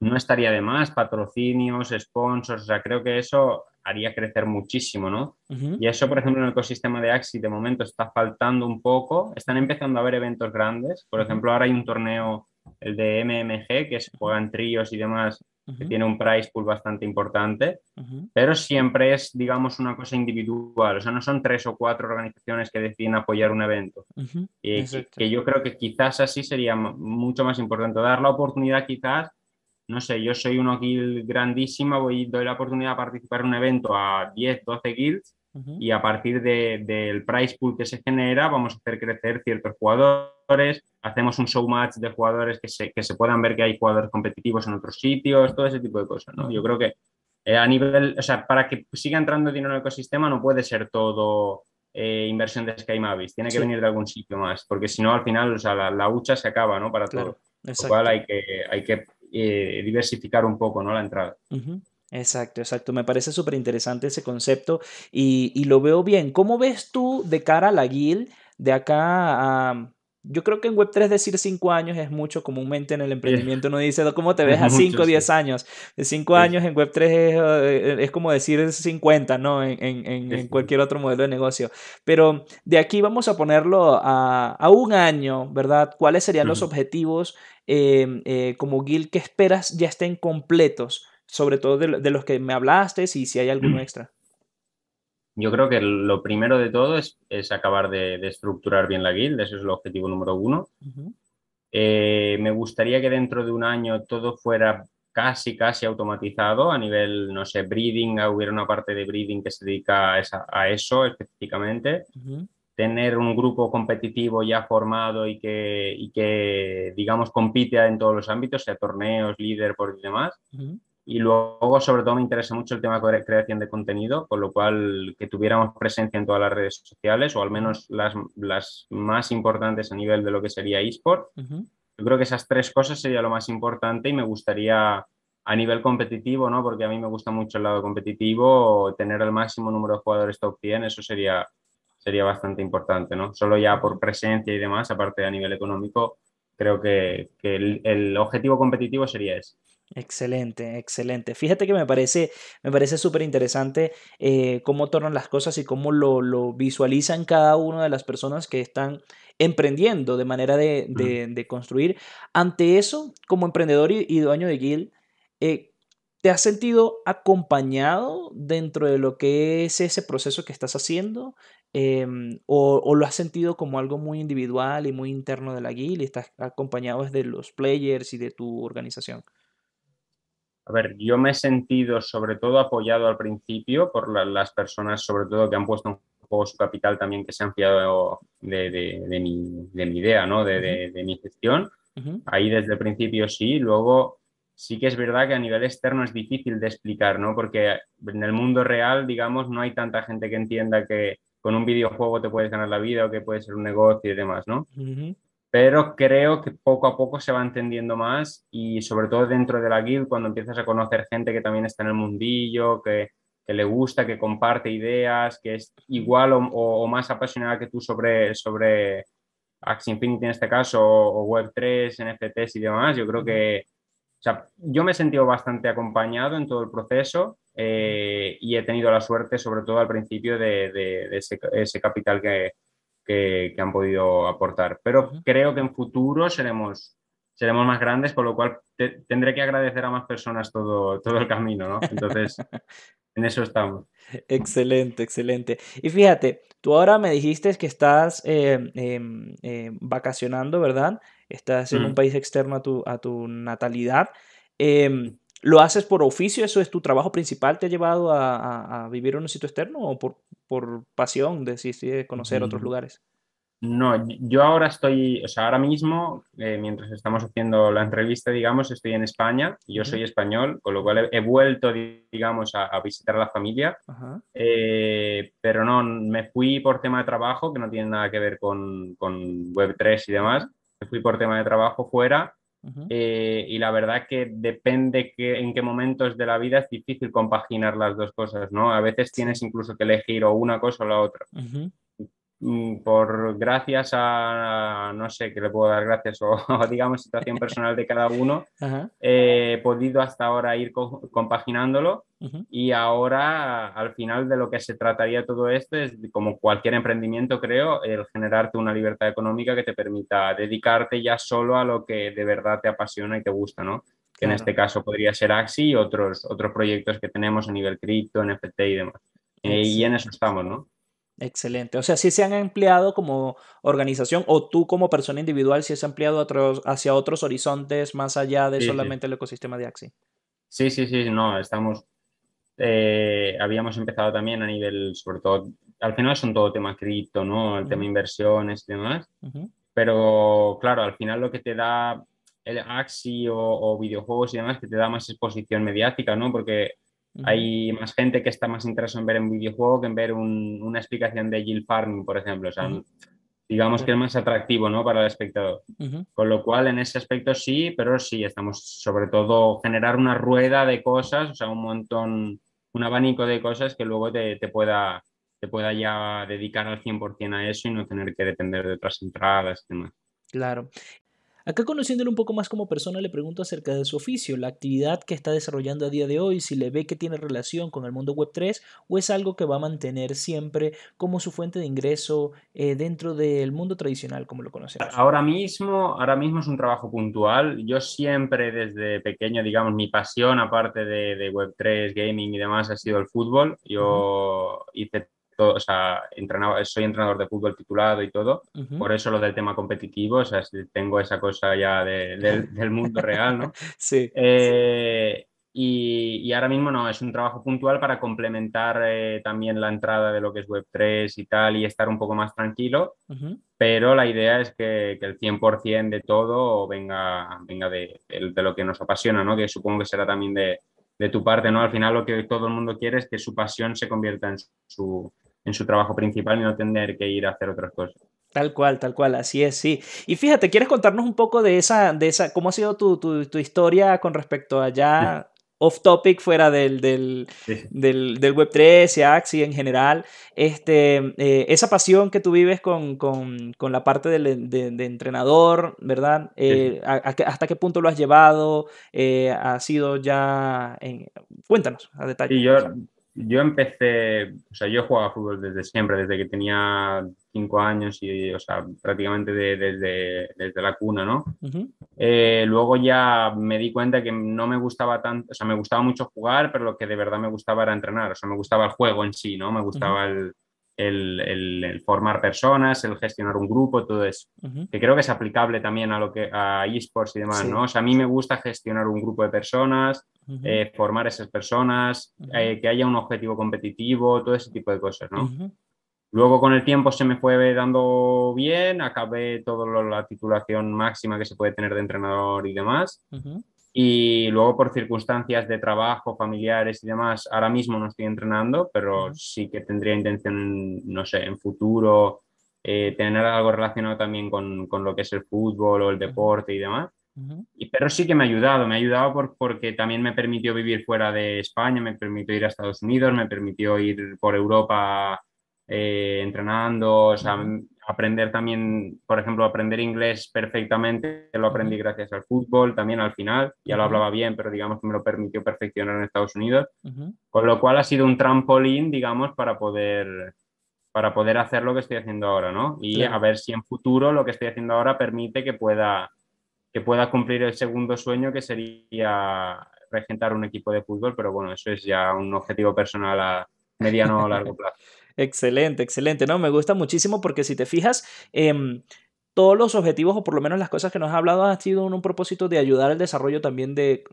no estaría de más patrocinios, sponsors, o sea, creo que eso haría crecer muchísimo, ¿no? Y eso, por ejemplo, en el ecosistema de Axi de momento está faltando un poco, están empezando a haber eventos grandes, por ejemplo, ahora hay un torneo el de MMG, que se en tríos y demás, que tiene un price pool bastante importante, pero siempre es, digamos, una cosa individual, o sea, no son tres o cuatro organizaciones que deciden apoyar un evento. y que, yo creo que quizás así sería mucho más importante, dar la oportunidad quizás, no sé, yo soy una guild grandísima, voy, doy la oportunidad de participar en un evento a 10, 12 guilds, y a partir del price pool que se genera vamos a hacer crecer ciertos jugadores, hacemos un showmatch de jugadores que se, que se puedan ver que hay jugadores competitivos en otros sitios, todo ese tipo de cosas, ¿no? Yo creo que eh, a nivel, o sea, para que siga entrando dinero en el ecosistema no puede ser todo eh, inversión de Sky Mavis, tiene que venir de algún sitio más, porque si no al final, o sea, la, hucha se acaba, ¿no? Para todo. Lo cual hay que, hay que eh, diversificar un poco, ¿no? La entrada. Exacto, exacto. Me parece súper interesante ese concepto y, lo veo bien. ¿Cómo ves tú de cara a la guild de acá a... Yo creo que en Web3 decir 5 años es mucho. Comúnmente en el eh, emprendimiento uno dice, ¿cómo te ves a 5 o 10 años? De 5 años en Web3 eh, es, como decir 50, ¿no? En, en, en, cualquier otro modelo de negocio. Pero de aquí vamos a ponerlo a, un año, ¿verdad? ¿Cuáles serían los objetivos eh, como guild que esperas ya estén completos? sobre todo de, los que me hablaste, si, si hay alguno mm. extra? Yo creo que lo primero de todo es, acabar de, de, estructurar bien la guild, ese es el objetivo número uno. Eh, me gustaría que dentro de un año todo fuera casi, casi automatizado a nivel, no sé, breeding, ah, hubiera una parte de breeding que se dedica a, eso específicamente. Tener un grupo competitivo ya formado y que, que, digamos, compite en todos los ámbitos, sea torneos, líder, por y demás. Y luego, sobre todo, me interesa mucho el tema de creación de contenido, con lo cual que tuviéramos presencia en todas las redes sociales, o al menos las, las más importantes a nivel de lo que sería eSport. Yo creo que esas tres cosas sería lo más importante y me gustaría a nivel competitivo, ¿no? Porque a mí me gusta mucho el lado competitivo, tener el máximo número de jugadores top 100, eso sería, sería bastante importante, ¿no? Solo ya por presencia y demás, aparte a nivel económico, creo que, el, el objetivo competitivo sería ese. Excelente, excelente. Fíjate que me parece, me parece súper interesante eh, cómo tornan las cosas y cómo lo, visualizan cada una de las personas que están emprendiendo de manera de, mm. construir. Ante eso, como emprendedor y, dueño de Guild, eh, ¿te has sentido acompañado dentro de lo que es ese proceso que estás haciendo? Em, o, o, lo has sentido como algo muy individual y muy interno de la Guild y estás acompañado desde los players y de tu organización? a ver, yo me he sentido sobre todo apoyado al principio por las personas, sobre todo que han puesto en juego su capital también, que se han fiado de, mi, idea, ¿no? De, mi gestión. Ahí desde el principio sí, luego sí que es verdad que a nivel externo es difícil de explicar, ¿no? Porque en el mundo real, digamos, no hay tanta gente que entienda que con un videojuego te puedes ganar la vida o que puede ser un negocio y demás, ¿no? pero creo que poco a poco se va entendiendo más y sobre todo dentro de la guild, cuando empiezas a conocer gente que también está en el mundillo, que, le gusta, que comparte ideas, que es igual o, más apasionada que tú sobre, sobre Axie Infinity en este caso, o, Web3, NFTs y demás, yo creo que, o sea, yo me he sentido bastante acompañado en todo el proceso eh, y he tenido la suerte, sobre todo al principio, de, ese capital que, que, han podido aportar. Pero creo que en futuro seremos, seremos más grandes, por lo cual tendré que agradecer a más personas todo, todo el camino, ¿no? Entonces, (laughs) en eso estamos. Excelente, excelente. Y fíjate, tú ahora me dijiste que estás eh, em, em, vacacionando, ¿verdad? Estás en un mm. país externo a tu, a tu natalidad. Em, ¿Lo haces por oficio? ¿Eso es tu trabajo principal? ¿Te ha llevado a, vivir en un sitio externo o por, pasión de conocer otros mm. lugares? No, yo ahora estoy, o sea, ahora mismo, eh, mientras estamos haciendo la entrevista, digamos, estoy en España, yo soy español, con lo cual he, vuelto, digamos, a, visitar a la familia, eh, pero no, me fui por tema de trabajo, que no tiene nada que ver con, con Web3 y demás, me fui por tema de trabajo fuera eh, y la verdad que depende que, en qué momentos de la vida es difícil compaginar las dos cosas, ¿no? A veces tienes incluso que elegir o una cosa o la otra. Mm, por gracias a, no sé, que le puedo dar gracias o, (laughs) digamos situación personal de cada uno, (laughs) eh, he podido hasta ahora ir compaginándolo y ahora al final de lo que se trataría todo esto es, como cualquier emprendimiento creo, el generarte una libertad económica que te permita dedicarte ya solo a lo que de verdad te apasiona y te gusta, ¿no? Que en este caso podría ser Axi y otros, otros proyectos que tenemos a nivel cripto, NFT y demás. Eh, y en eso estamos, ¿no? Excelente. O sea, si se han empleado como organización o tú como persona individual, si has empleado otros, hacia otros horizontes más allá de solamente el ecosistema de Axi. Sí, sí, sí, no, estamos. Eh, habíamos empezado también a nivel, sobre todo, al final son todo temas cripto, ¿no? El tema inversiones y demás. Pero claro, al final lo que te da el Axi o, o videojuegos y demás, que te da más exposición mediática, ¿no? Porque hay más gente que está más interesada en ver un videojuego que en ver una explicación de Jill Farming, por ejemplo. O sea, digamos que es más atractivo ¿no? para el espectador. Con lo cual, en ese aspecto sí, pero sí, estamos sobre todo generar una rueda de cosas, o sea, un montón, un abanico de cosas que luego te, te pueda te pueda ya dedicar al 100% a eso y no tener que depender de otras entradas y demás. Claro. Acá conociéndolo un poco más como persona le pregunto acerca de su oficio, la actividad que está desarrollando a día de hoy, si le ve que tiene relación con el mundo web 3 o es algo que va a mantener siempre como su fuente de ingreso eh, dentro del mundo tradicional como lo conocemos. Ahora mismo, ahora mismo es un trabajo puntual. Yo siempre desde pequeño, digamos, mi pasión aparte de, web 3, gaming y demás ha sido el fútbol. Yo hice sea, soy entrenador de fútbol titulado y todo, por eso lo del tema competitivo, tengo esa cosa ya (laughs) del mundo real, ¿no? sí. Eh, y, ahora mismo no, es un trabajo puntual para complementar eh, también la entrada de lo que es Web3 y tal y estar un poco más tranquilo, pero la idea es que, que el 100% de todo venga, venga de, lo que nos apasiona, ¿no? que supongo que será también de, de, tu parte, ¿no? Al final lo que todo el mundo quiere es que su pasión se convierta en su, en su trabajo principal y no tener que ir a hacer otras cosas. Tal cual, tal cual, así es, sí. Y fíjate, ¿quieres contarnos un poco de esa, de esa, cómo ha sido tu, historia con respecto a ya off topic, fuera del, del, Web3 y Axi en general? Este, eh, esa pasión que tú vives con, la parte del, entrenador, ¿verdad? Eh, ¿Hasta qué punto lo has llevado? Eh, ¿Ha sido ya...? Cuéntanos a detalle. yo yo empecé, o sea, yo jugaba fútbol desde siempre, desde que tenía cinco años y, o sea, prácticamente desde, la cuna, ¿no? Eh, luego ya me di cuenta que no me gustaba tanto, o sea, me gustaba mucho jugar, pero lo que de verdad me gustaba era entrenar, o sea, me gustaba el juego en sí, ¿no? Me gustaba el, formar personas, el gestionar un grupo, todo eso, que creo que es aplicable también a lo que a esports y demás, ¿no? O sea, a mí me gusta gestionar un grupo de personas, eh, formar esas personas, eh, que haya un objetivo competitivo, todo ese tipo de cosas, ¿no? Luego con el tiempo se me fue dando bien, acabé toda la titulación máxima que se puede tener de entrenador y demás. Y luego por circunstancias de trabajo, familiares y demás, ahora mismo no estoy entrenando, pero sí que tendría intención, no sé, en futuro, eh, tener algo relacionado también con, lo que es el fútbol o el deporte y demás pero sí que me ha ayudado, me ha ayudado porque también me permitió vivir fuera de España, me permitió ir a Estados Unidos, me permitió ir por Europa eh, entrenando, o aprender también, por ejemplo, aprender inglés perfectamente, lo aprendí gracias al fútbol también al final, ya lo hablaba bien, pero digamos que me lo permitió perfeccionar en Estados Unidos, con lo cual ha sido un trampolín, digamos, para poder para poder hacer lo que estoy haciendo ahora, ¿no? Y a ver si en futuro lo que estoy haciendo ahora permite que pueda que puedas cumplir el segundo sueño, que sería regentar un equipo de fútbol, pero bueno, eso es ya un objetivo personal a mediano o largo plazo. (laughs) excelente, excelente, ¿no? Me gusta muchísimo porque si te fijas, em, todos los objetivos, o por lo menos las cosas que nos ha hablado, han sido un, un propósito de ayudar al desarrollo también de,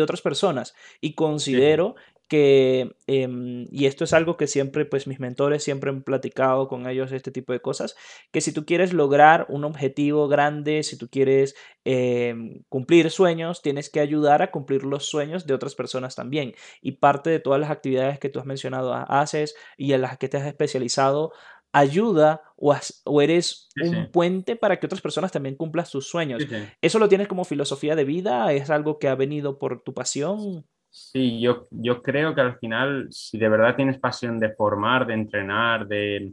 otras personas. Y considero que, em, y esto es algo que siempre, pues mis mentores siempre han platicado con ellos este tipo de cosas, que si tú quieres lograr un objetivo grande, si tú quieres em, cumplir sueños, tienes que ayudar a cumplir los sueños de otras personas también. Y parte de todas las actividades que tú has mencionado haces y en las que te has especializado ayuda o, eres un puente para que otras personas también cumplan sus sueños. ¿Eso lo tienes como filosofía de vida? ¿Es algo que ha venido por tu pasión? Sí, yo, yo creo que al final, si de verdad tienes pasión de formar, de entrenar, de,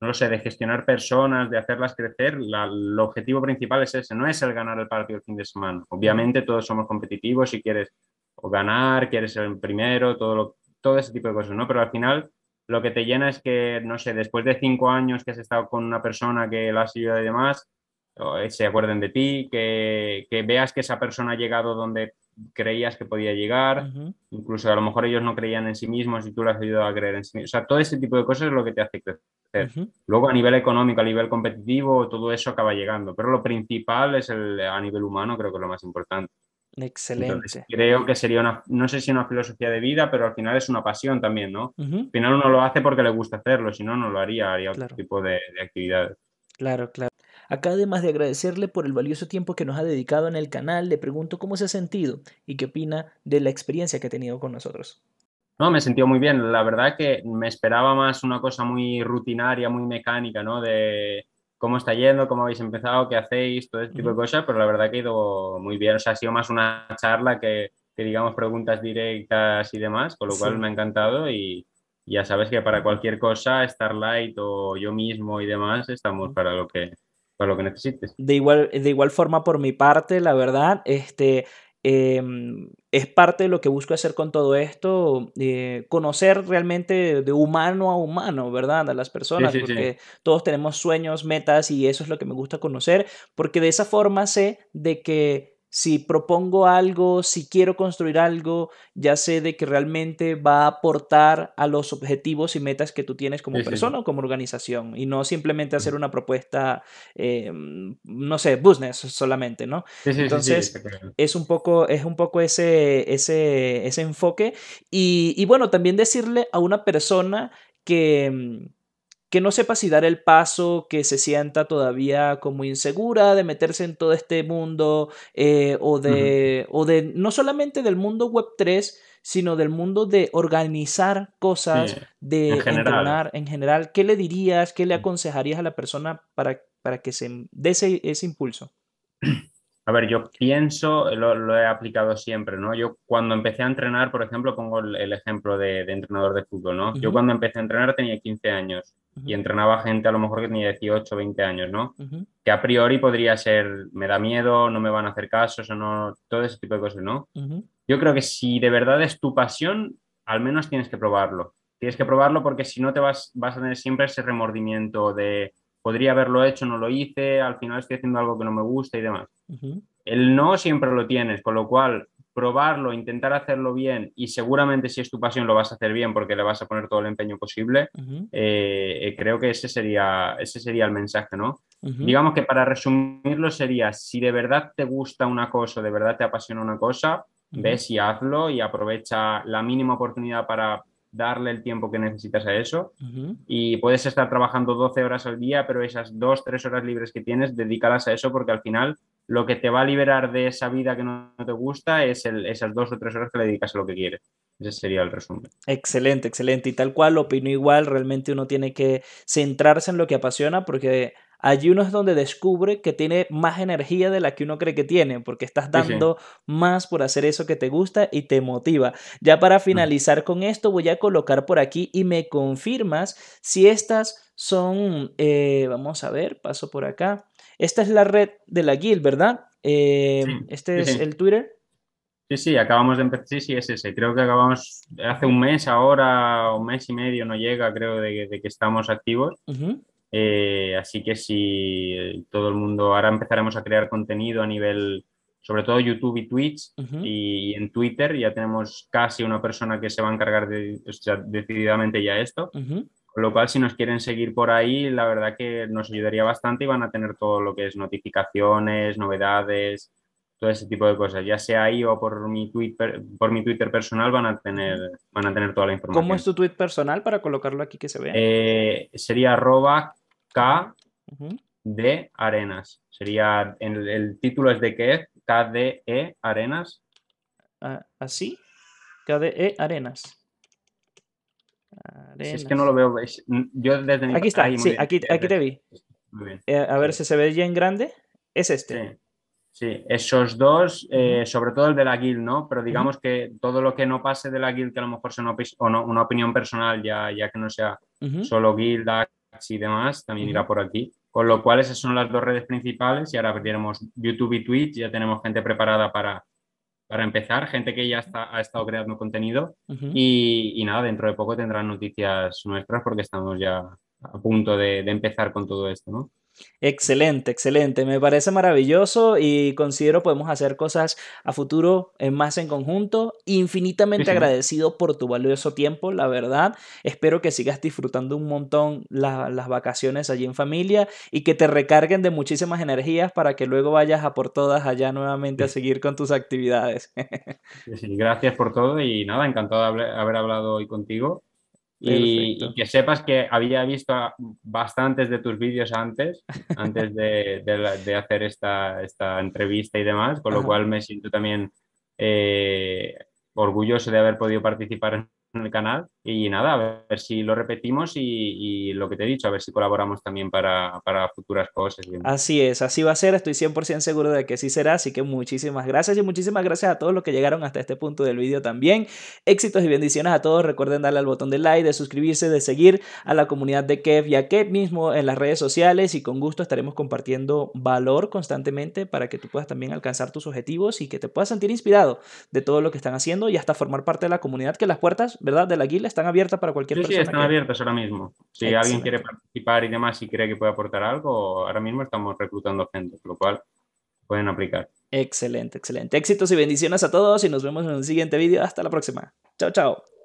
no sé, de gestionar personas, de hacerlas crecer, el objetivo principal es ese, no es el ganar el partido el fin de semana. Obviamente todos somos competitivos y quieres ganar, quieres ser el primero, todo, todo ese tipo de cosas, ¿no? Pero al final lo que te llena es que, no sé, después de cinco años que has estado con una persona que la has ayudado y demás, eh, se acuerden de ti, que, veas que esa persona ha llegado donde creías que podía llegar, incluso a lo mejor ellos no creían en sí mismos y tú les has ayudado a creer en sí mismos. O sea, todo ese tipo de cosas es lo que te hace crecer. Luego a nivel económico, a nivel competitivo, todo eso acaba llegando, pero lo principal es el, a nivel humano, creo que es lo más importante. Excelente. creo que sería una, no sé si una filosofía de vida, pero al final es una pasión también, ¿no? Al final uno lo hace porque le gusta hacerlo, si no, no lo haría, haría otro tipo de, actividades. Claro, claro. Acá, además de agradecerle por el valioso tiempo que nos ha dedicado en el canal, le pregunto cómo se ha sentido y qué opina de la experiencia que ha tenido con nosotros. No, me sentí muy bien. La verdad que me esperaba más una cosa muy rutinaria, muy mecánica, ¿no? De cómo está yendo, cómo habéis empezado, qué hacéis, todo ese tipo de cosas, pero la verdad que ha ido muy bien. O sea, ha sido más una charla que, digamos, preguntas directas y demás, con lo cual me ha encantado y ya sabes que para cualquier cosa, Starlight o yo mismo y demás, estamos para lo que, para lo que necesites. De igual, de igual forma, por mi parte, la verdad, este, Em, es parte de lo que busco hacer con todo esto, eh, conocer realmente de humano a humano, ¿verdad? A las personas, porque todos tenemos sueños, metas y eso es lo que me gusta conocer, porque de esa forma sé de que si propongo algo, si quiero construir algo, ya sé de que realmente va a aportar a los objetivos y metas que tú tienes como persona o como organización y no simplemente mm. hacer una propuesta, eh, no sé, business solamente, ¿no? Entonces es un poco, es un poco ese, ese, ese enfoque y, y bueno, también decirle a una persona que mm, que no sepa si dar el paso, que se sienta todavía como insegura de meterse en todo este mundo eh, o, de, o de no solamente del mundo web 3, sino del mundo de organizar cosas, de entrenar en general. ¿Qué le dirías, qué le mm. aconsejarías a la persona para, para que se dé ese impulso? (clears throat) A ver, yo pienso, lo, he aplicado siempre, ¿no? Yo cuando empecé a entrenar, por ejemplo, pongo el, ejemplo de, entrenador de fútbol, ¿no? Yo cuando empecé a entrenar tenía 15 años y entrenaba gente a lo mejor que tenía 18, 20 años, ¿no? Que a priori podría ser, me da miedo, no me van a hacer caso, o no, todo ese tipo de cosas, ¿no? Yo creo que si de verdad es tu pasión, al menos tienes que probarlo. Tienes que probarlo porque si no te vas a tener siempre ese remordimiento de podría haberlo hecho, no lo hice, al final estoy haciendo algo que no me gusta y demás. El no siempre lo tienes, con lo cual probarlo, intentar hacerlo bien y seguramente si es tu pasión lo vas a hacer bien porque le vas a poner todo el empeño posible, eh, eh, creo que ese sería, ese sería el mensaje, ¿no? Digamos que para resumirlo sería, si de verdad te gusta una cosa, de verdad te apasiona una cosa, ves y hazlo y aprovecha la mínima oportunidad para darle el tiempo que necesitas a eso y puedes estar trabajando 12 horas al día, pero esas 2, 3 horas libres que tienes, dedícalas a eso porque al final lo que te va a liberar de esa vida que no, te gusta es esas 2 o 3 horas que le dedicas a lo que quieres. Ese sería el resumen. Excelente, excelente. Y tal cual, opino igual, realmente uno tiene que centrarse en lo que apasiona porque allí uno es donde descubre que tiene más energía de la que uno cree que tiene, porque estás dando más por hacer eso que te gusta y te motiva. Ya para mm. finalizar con esto, voy a colocar por aquí y me confirmas si estas son, eh, vamos a ver, paso por acá. Esta es la red de la guild, ¿verdad? Eh, este es el Twitter. Sí, sí, acabamos de empezar. Sí, sí, es ese. Creo que acabamos hace un mes, ahora, un mes y medio, no llega, creo, de, que estamos activos. Eh, así que si todo el mundo, ahora empezaremos a crear contenido a nivel, sobre todo YouTube y Twitch, y, en Twitter ya tenemos casi una persona que se va a encargar de, decididamente ya esto. Con lo cual, si nos quieren seguir por ahí, la verdad que nos ayudaría bastante y van a tener todo lo que es notificaciones, novedades, todo ese tipo de cosas, ya sea ahí o por mi Twitter, por mi Twitter personal van a tener, van a tener toda la información. ¿Cómo es tu tweet personal para colocarlo aquí que se vea? Eh, sería arroba K de Arenas. Sería, el, título es de qué es, KDE e Arenas. Ah, Así, KDE e Arenas. Si es que no lo veo, yo desde Aquí está, sí, aquí, te vi. Muy bien. Eh, a ver si se ve ya en grande. Es este. Sí, esos dos, eh, sobre todo el de la guild, ¿no? Pero digamos que todo lo que no pase de la guild, que a lo mejor sea una, opinión personal, ya, que no sea solo guild, y demás, también irá por aquí. Con lo cual, esas son las dos redes principales y ahora abriremos YouTube y Twitch, ya tenemos gente preparada para, empezar, gente que ya ha estado creando contenido y, nada, dentro de poco tendrán noticias nuestras porque estamos ya a punto de empezar con todo esto, ¿no? Excelente, excelente. Me parece maravilloso y considero podemos hacer cosas a futuro en eh, más en conjunto. Infinitamente agradecido por tu valioso tiempo, la verdad. Espero que sigas disfrutando un montón las vacaciones allí en familia y que te recarguen de muchísimas energías para que luego vayas a por todas allá nuevamente a seguir con tus actividades. (laughs) gracias por todo y nada, encantado de haber hablado hoy contigo y, que sepas que había visto bastantes de tus vídeos antes, antes de, hacer esta, entrevista y demás, con lo cual me siento también eh, orgulloso de haber podido participar en en el canal y nada, a ver si lo repetimos y, lo que te he dicho, a ver si colaboramos también para, para futuras cosas. Así es, así va a ser, estoy 100% seguro de que sí será, así que muchísimas gracias y muchísimas gracias a todos los que llegaron hasta este punto del vídeo también. Éxitos y bendiciones a todos, recuerden darle al botón de like, de suscribirse, de seguir a la comunidad de Kev y a Kev mismo en las redes sociales y con gusto estaremos compartiendo valor constantemente para que tú puedas también alcanzar tus objetivos y que te puedas sentir inspirado de todo lo que están haciendo y hasta formar parte de la comunidad que las puertas ¿verdad? de la guila, están abiertas para cualquier persona. Sí, están abiertas ahora mismo. Si alguien quiere participar y demás y cree que puede aportar algo, ahora mismo estamos reclutando gente, lo cual pueden aplicar. Excelente, excelente. Éxitos y bendiciones a todos y nos vemos en el siguiente vídeo. Hasta la próxima. Chao, chao.